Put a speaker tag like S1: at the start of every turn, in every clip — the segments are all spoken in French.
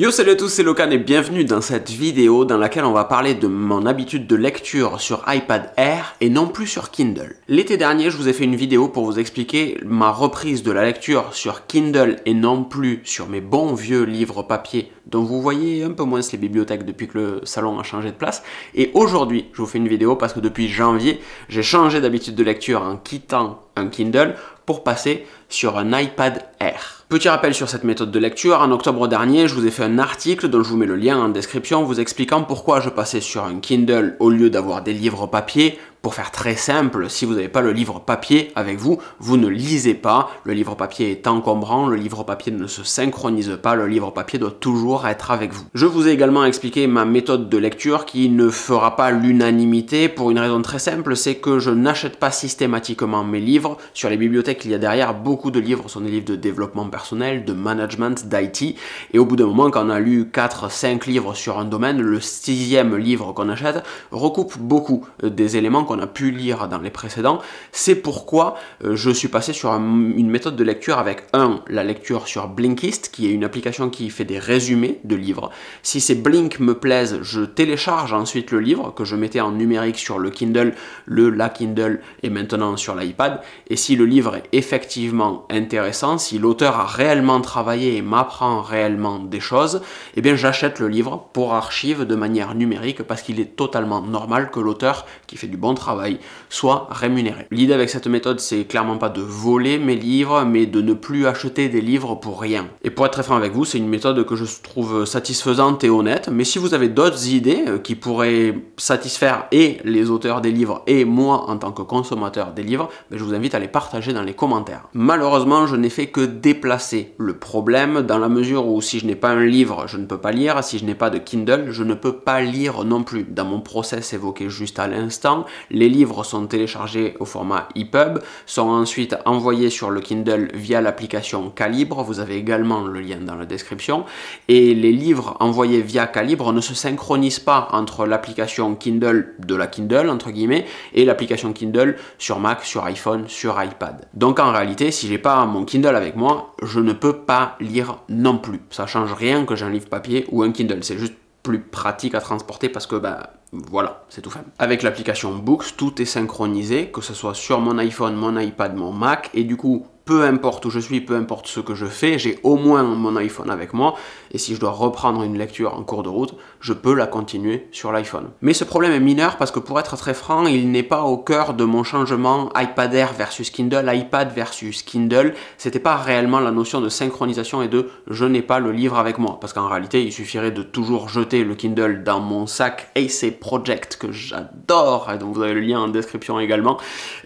S1: Yo salut à tous, c'est Locan et bienvenue dans cette vidéo dans laquelle on va parler de mon habitude de lecture sur iPad Air et non plus sur Kindle. L'été dernier, je vous ai fait une vidéo pour vous expliquer ma reprise de la lecture sur Kindle et non plus sur mes bons vieux livres papier dont vous voyez un peu moins les bibliothèques depuis que le salon a changé de place. Et aujourd'hui, je vous fais une vidéo parce que depuis janvier, j'ai changé d'habitude de lecture en quittant un Kindle pour passer sur un iPad Air. Petit rappel sur cette méthode de lecture, en octobre dernier, je vous ai fait un article dont je vous mets le lien en description vous expliquant pourquoi je passais sur un Kindle au lieu d'avoir des livres papier pour faire très simple, si vous n'avez pas le livre papier avec vous, vous ne lisez pas. Le livre papier est encombrant, le livre papier ne se synchronise pas, le livre papier doit toujours être avec vous. Je vous ai également expliqué ma méthode de lecture qui ne fera pas l'unanimité pour une raison très simple, c'est que je n'achète pas systématiquement mes livres. Sur les bibliothèques, il y a derrière beaucoup de livres sont des livres de développement personnel, de management, d'IT. Et au bout d'un moment, quand on a lu 4, 5 livres sur un domaine, le sixième livre qu'on achète recoupe beaucoup euh, des éléments qu'on a pu lire dans les précédents. C'est pourquoi euh, je suis passé sur une méthode de lecture avec un, la lecture sur Blinkist, qui est une application qui fait des résumés de livres. Si ces Blink me plaisent, je télécharge ensuite le livre que je mettais en numérique sur le Kindle, le la Kindle et maintenant sur l'iPad. Et si le livre est effectivement intéressant, si l'auteur a réellement travaillé et m'apprend réellement des choses, eh bien j'achète le livre pour archive de manière numérique parce qu'il est totalement normal que l'auteur qui fait du bon travail travail soit rémunéré. L'idée avec cette méthode, c'est clairement pas de voler mes livres, mais de ne plus acheter des livres pour rien. Et pour être très franc avec vous, c'est une méthode que je trouve satisfaisante et honnête, mais si vous avez d'autres idées euh, qui pourraient satisfaire et les auteurs des livres et moi en tant que consommateur des livres, ben, je vous invite à les partager dans les commentaires. Malheureusement, je n'ai fait que déplacer le problème dans la mesure où si je n'ai pas un livre, je ne peux pas lire, si je n'ai pas de Kindle, je ne peux pas lire non plus. Dans mon process évoqué juste à l'instant, les livres sont téléchargés au format EPUB, sont ensuite envoyés sur le Kindle via l'application Calibre, vous avez également le lien dans la description, et les livres envoyés via Calibre ne se synchronisent pas entre l'application Kindle de la Kindle, entre guillemets, et l'application Kindle sur Mac, sur iPhone, sur iPad. Donc en réalité, si j'ai pas mon Kindle avec moi, je ne peux pas lire non plus. Ça change rien que j'ai un livre papier ou un Kindle, c'est juste plus pratique à transporter parce que bah, voilà, c'est tout simple. Avec l'application Books, tout est synchronisé, que ce soit sur mon iPhone, mon iPad, mon Mac, et du coup, peu importe où je suis, peu importe ce que je fais, j'ai au moins mon iPhone avec moi, et si je dois reprendre une lecture en cours de route, je peux la continuer sur l'iPhone. Mais ce problème est mineur parce que pour être très franc, il n'est pas au cœur de mon changement iPad Air versus Kindle, iPad versus Kindle, c'était pas réellement la notion de synchronisation et de je n'ai pas le livre avec moi, parce qu'en réalité, il suffirait de toujours jeter le Kindle dans mon sac AC Project que j'adore, et donc vous avez le lien en description également,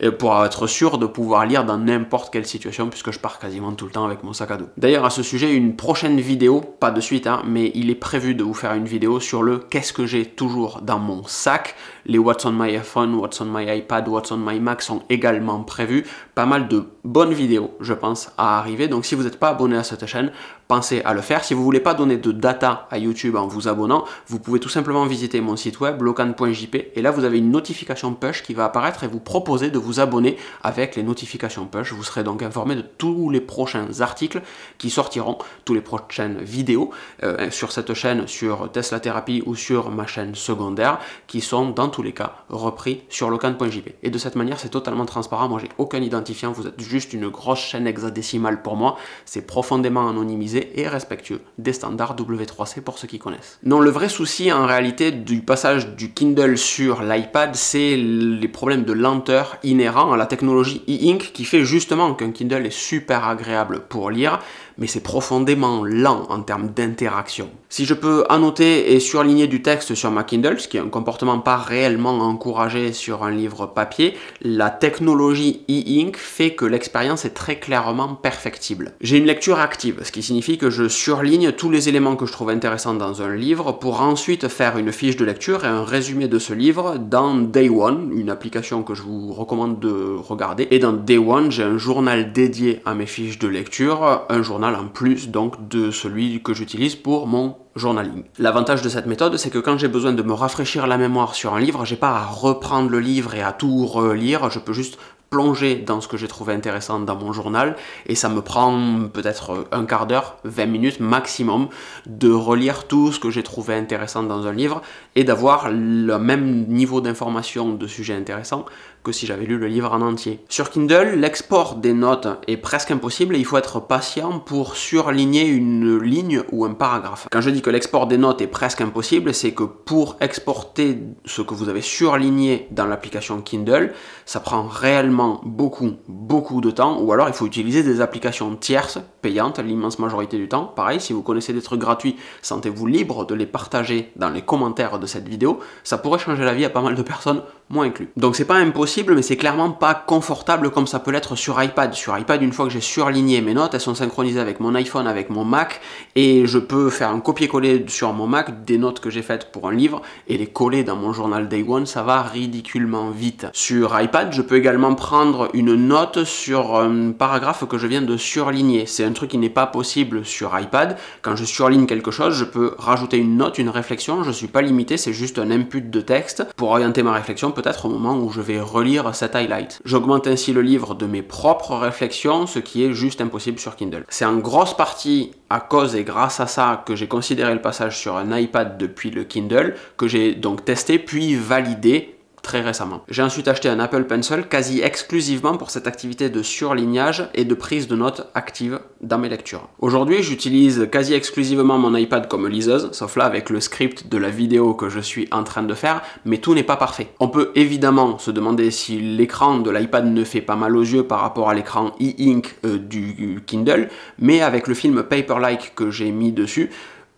S1: euh, pour être sûr de pouvoir lire dans n'importe quelle situation puisque je pars quasiment tout le temps avec mon sac à dos. D'ailleurs à ce sujet, une prochaine vidéo, pas de suite, hein, mais il est prévu de vous faire une vidéo sur le qu'est-ce que j'ai toujours dans mon sac. Les What's on my iPhone, What's on my iPad, What's on my Mac sont également prévus. Pas mal de bonnes vidéos, je pense, à arriver. Donc si vous n'êtes pas abonné à cette chaîne, pensez à le faire. Si vous voulez pas donner de data à YouTube en vous abonnant, vous pouvez tout simplement visiter mon site web locan.jp et là vous avez une notification push qui va apparaître et vous proposer de vous abonner avec les notifications push. Vous serez donc informé de tous les prochains articles qui sortiront, tous les prochaines vidéos euh, sur cette chaîne, sur Tesla Thérapie ou sur ma chaîne secondaire qui sont dans tous les cas repris sur locan.jp. Et de cette manière, c'est totalement transparent. Moi, j'ai aucun identifiant. Vous êtes juste une grosse chaîne hexadécimale pour moi. C'est profondément anonymisé et respectueux des standards W3C pour ceux qui connaissent. Non, le vrai souci en réalité du passage du Kindle sur l'iPad, c'est les problèmes de lenteur inhérents à la technologie e-ink qui fait justement qu'un Kindle est super agréable pour lire, mais c'est profondément lent en termes d'interaction. Si je peux annoter et surligner du texte sur ma Kindle, ce qui est un comportement pas réellement encouragé sur un livre papier, la technologie e-ink fait que l'expérience est très clairement perfectible. J'ai une lecture active, ce qui signifie que je surligne tous les éléments que je trouve intéressants dans un livre pour ensuite faire une fiche de lecture et un résumé de ce livre dans Day One, une application que je vous recommande de regarder. Et dans Day One, j'ai un journal dédié à mes fiches de lecture, un journal en plus donc de celui que j'utilise pour mon journaling. L'avantage de cette méthode, c'est que quand j'ai besoin de me rafraîchir la mémoire sur un livre, j'ai pas à reprendre le livre et à tout relire, je peux juste plonger dans ce que j'ai trouvé intéressant dans mon journal et ça me prend peut-être un quart d'heure, 20 minutes maximum de relire tout ce que j'ai trouvé intéressant dans un livre et d'avoir le même niveau d'information de sujets intéressants que si j'avais lu le livre en entier. Sur Kindle, l'export des notes est presque impossible et il faut être patient pour surligner une ligne ou un paragraphe. Quand je dis que l'export des notes est presque impossible, c'est que pour exporter ce que vous avez surligné dans l'application Kindle, ça prend réellement beaucoup, beaucoup de temps ou alors il faut utiliser des applications tierces payantes l'immense majorité du temps. Pareil, si vous connaissez des trucs gratuits, sentez-vous libre de les partager dans les commentaires de cette vidéo. Ça pourrait changer la vie à pas mal de personnes inclus. Donc c'est pas impossible, mais c'est clairement pas confortable comme ça peut l'être sur iPad. Sur iPad, une fois que j'ai surligné mes notes, elles sont synchronisées avec mon iPhone, avec mon Mac, et je peux faire un copier-coller sur mon Mac des notes que j'ai faites pour un livre et les coller dans mon journal Day One, ça va ridiculement vite. Sur iPad, je peux également prendre une note sur un paragraphe que je viens de surligner. C'est un truc qui n'est pas possible sur iPad. Quand je surligne quelque chose, je peux rajouter une note, une réflexion, je suis pas limité, c'est juste un input de texte pour orienter ma réflexion peut-être au moment où je vais relire cet highlight. J'augmente ainsi le livre de mes propres réflexions, ce qui est juste impossible sur Kindle. C'est en grosse partie à cause et grâce à ça que j'ai considéré le passage sur un iPad depuis le Kindle, que j'ai donc testé puis validé très récemment. J'ai ensuite acheté un Apple Pencil quasi exclusivement pour cette activité de surlignage et de prise de notes active dans mes lectures. Aujourd'hui, j'utilise quasi exclusivement mon iPad comme liseuse, sauf là avec le script de la vidéo que je suis en train de faire, mais tout n'est pas parfait. On peut évidemment se demander si l'écran de l'iPad ne fait pas mal aux yeux par rapport à l'écran e-ink euh, du Kindle, mais avec le film Paper-like que j'ai mis dessus,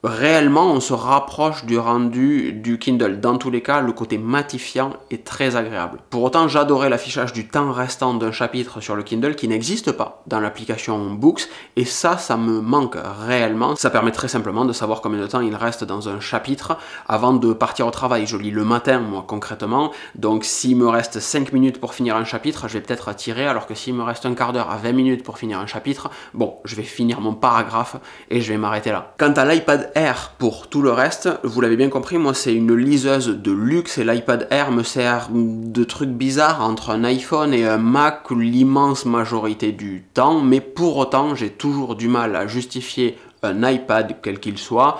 S1: réellement on se rapproche du rendu du Kindle. Dans tous les cas, le côté matifiant est très agréable. Pour autant, j'adorais l'affichage du temps restant d'un chapitre sur le Kindle qui n'existe pas dans l'application Books, et ça, ça me manque réellement. Ça permet très simplement de savoir combien de temps il reste dans un chapitre avant de partir au travail. Je lis le matin, moi, concrètement, donc s'il me reste 5 minutes pour finir un chapitre, je vais peut-être tirer, alors que s'il me reste un quart d'heure à 20 minutes pour finir un chapitre, bon, je vais finir mon paragraphe et je vais m'arrêter là. Quant à l'iPad Air pour tout le reste, vous l'avez bien compris, moi c'est une liseuse de luxe et l'iPad Air me sert de truc bizarre entre un iPhone et un Mac l'immense majorité du temps, mais pour autant j'ai toujours du mal à justifier un iPad quel qu'il soit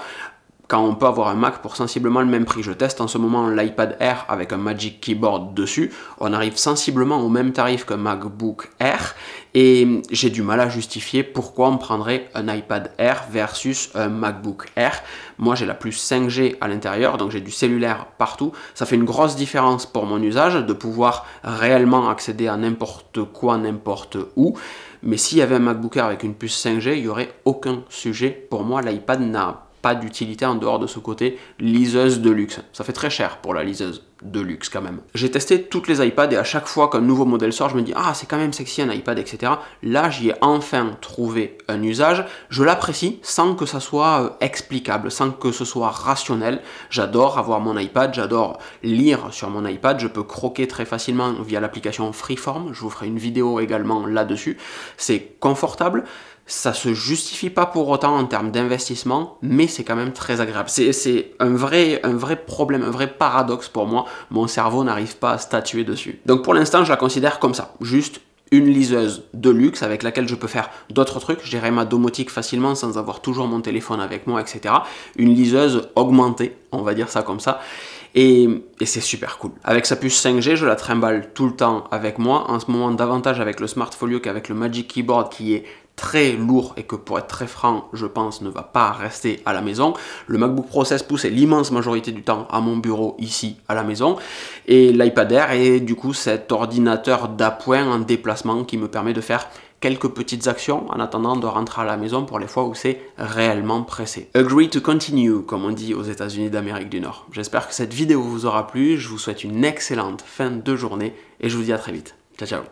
S1: quand on peut avoir un Mac pour sensiblement le même prix. Je teste en ce moment l'iPad Air avec un Magic Keyboard dessus. On arrive sensiblement au même tarif qu'un MacBook Air et j'ai du mal à justifier pourquoi on prendrait un iPad Air versus un MacBook Air. Moi j'ai la plus 5G à l'intérieur, donc j'ai du cellulaire partout. Ça fait une grosse différence pour mon usage de pouvoir réellement accéder à n'importe quoi, n'importe où. Mais s'il y avait un MacBook Air avec une puce 5G, il n'y aurait aucun sujet. Pour moi, l'iPad n'a d'utilité en dehors de ce côté liseuse de luxe. Ça fait très cher pour la liseuse de luxe quand même. J'ai testé toutes les iPads et à chaque fois qu'un nouveau modèle sort, je me dis ah c'est quand même sexy un iPad, etc. Là j'y ai enfin trouvé un usage. Je l'apprécie sans que ça soit euh, explicable, sans que ce soit rationnel. J'adore avoir mon iPad, j'adore lire sur mon iPad. Je peux croquer très facilement via l'application Freeform. Je vous ferai une vidéo également là-dessus. C'est confortable. Ça se justifie pas pour autant en termes d'investissement, mais c'est quand même très agréable. C'est un vrai, un vrai problème, un vrai paradoxe pour moi mon cerveau n'arrive pas à statuer dessus. Donc pour l'instant, je la considère comme ça, juste une liseuse de luxe avec laquelle je peux faire d'autres trucs, gérer ma domotique facilement sans avoir toujours mon téléphone avec moi, etc. Une liseuse augmentée, on va dire ça comme ça. Et, et c'est super cool. Avec sa puce 5G, je la trimballe tout le temps avec moi. En ce moment, davantage avec le Smart qu'avec le Magic Keyboard qui est très lourd et que pour être très franc, je pense, ne va pas rester à la maison. Le MacBook Pro 16 pousse l'immense majorité du temps à mon bureau ici à la maison et l'iPad Air est du coup cet ordinateur d'appoint en déplacement qui me permet de faire quelques petites actions en attendant de rentrer à la maison pour les fois où c'est réellement pressé. Agree to continue, comme on dit aux États-Unis d'Amérique du Nord. J'espère que cette vidéo vous aura plu, je vous souhaite une excellente fin de journée et je vous dis à très vite. Ciao ciao